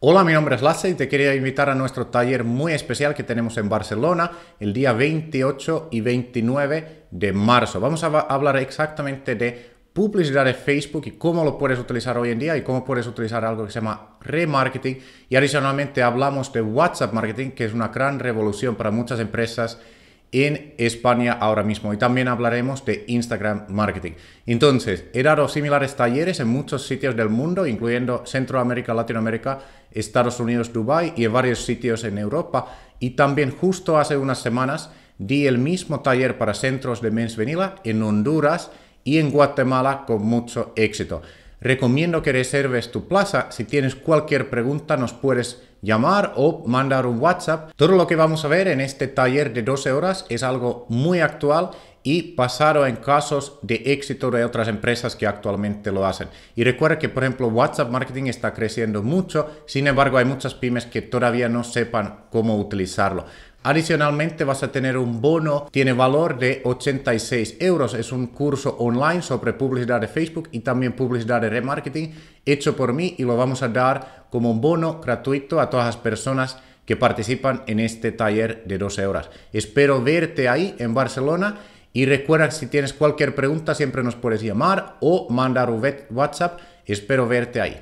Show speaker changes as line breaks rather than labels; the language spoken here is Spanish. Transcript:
Hola, mi nombre es Lasse y te quería invitar a nuestro taller muy especial que tenemos en Barcelona el día 28 y 29 de marzo. Vamos a hablar exactamente de publicidad de Facebook y cómo lo puedes utilizar hoy en día y cómo puedes utilizar algo que se llama remarketing. Y adicionalmente hablamos de WhatsApp Marketing, que es una gran revolución para muchas empresas en España ahora mismo y también hablaremos de Instagram Marketing. Entonces, he dado similares talleres en muchos sitios del mundo, incluyendo Centroamérica, Latinoamérica, Estados Unidos, Dubai y en varios sitios en Europa. Y también justo hace unas semanas di el mismo taller para centros de mens Vanilla en Honduras y en Guatemala con mucho éxito. Recomiendo que reserves tu plaza. Si tienes cualquier pregunta, nos puedes llamar o mandar un WhatsApp. Todo lo que vamos a ver en este taller de 12 horas es algo muy actual y pasado en casos de éxito de otras empresas que actualmente lo hacen. Y recuerda que, por ejemplo, WhatsApp Marketing está creciendo mucho, sin embargo hay muchas pymes que todavía no sepan cómo utilizarlo. Adicionalmente vas a tener un bono, tiene valor de 86 euros. Es un curso online sobre publicidad de Facebook y también publicidad de remarketing hecho por mí y lo vamos a dar como un bono gratuito a todas las personas que participan en este taller de 12 horas. Espero verte ahí en Barcelona y recuerda si tienes cualquier pregunta siempre nos puedes llamar o mandar un WhatsApp. Espero verte ahí.